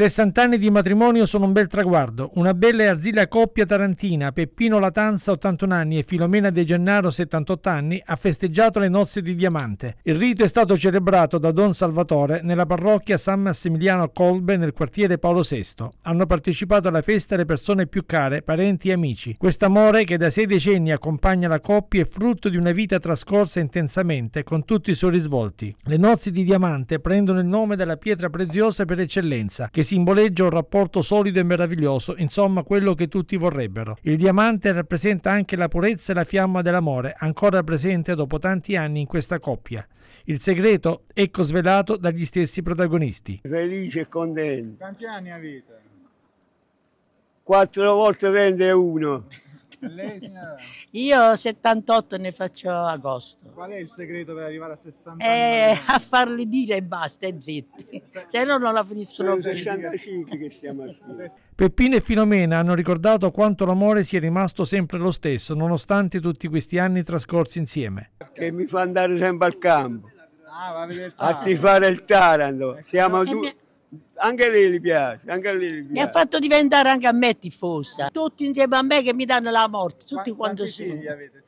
60 anni di matrimonio sono un bel traguardo. Una bella e arzilla coppia tarantina, Peppino Latanza, 81 anni, e Filomena De Gennaro, 78 anni, ha festeggiato le nozze di diamante. Il rito è stato celebrato da Don Salvatore nella parrocchia San Massimiliano Colbe nel quartiere Paolo VI. Hanno partecipato alla festa le persone più care, parenti e amici. Quest'amore che da sei decenni accompagna la coppia è frutto di una vita trascorsa intensamente, con tutti i suoi risvolti. Le nozze di diamante prendono il nome della pietra preziosa per eccellenza, che simboleggia un rapporto solido e meraviglioso, insomma quello che tutti vorrebbero. Il diamante rappresenta anche la purezza e la fiamma dell'amore, ancora presente dopo tanti anni in questa coppia. Il segreto, ecco svelato dagli stessi protagonisti. Felice e contento. Quanti anni avete? Quattro volte vende uno. Lei, signora? Io 78 ne faccio agosto. Qual è il segreto per arrivare a 60 eh, A farli dire e basta, e zitti. Se no non la finiscono più. 65 che stiamo a Peppino e Filomena hanno ricordato quanto l'amore sia rimasto sempre lo stesso, nonostante tutti questi anni trascorsi insieme. Che mi fa andare sempre al campo. Ah, a tifare il Taranto. Siamo due eh, eh, anche lei gli piace, anche lei gli piace. Mi ha fatto diventare anche a me tifosa. Tutti insieme a me che mi danno la morte, tutti quanti sono. Avete,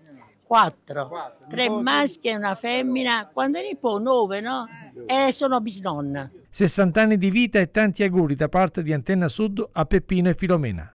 Quattro. Quattro. Tre nipoti. maschi e una femmina. Quando ne può? Nove, no? E eh, sono bisnonna. 60 anni di vita e tanti auguri da parte di Antenna Sud a Peppino e Filomena.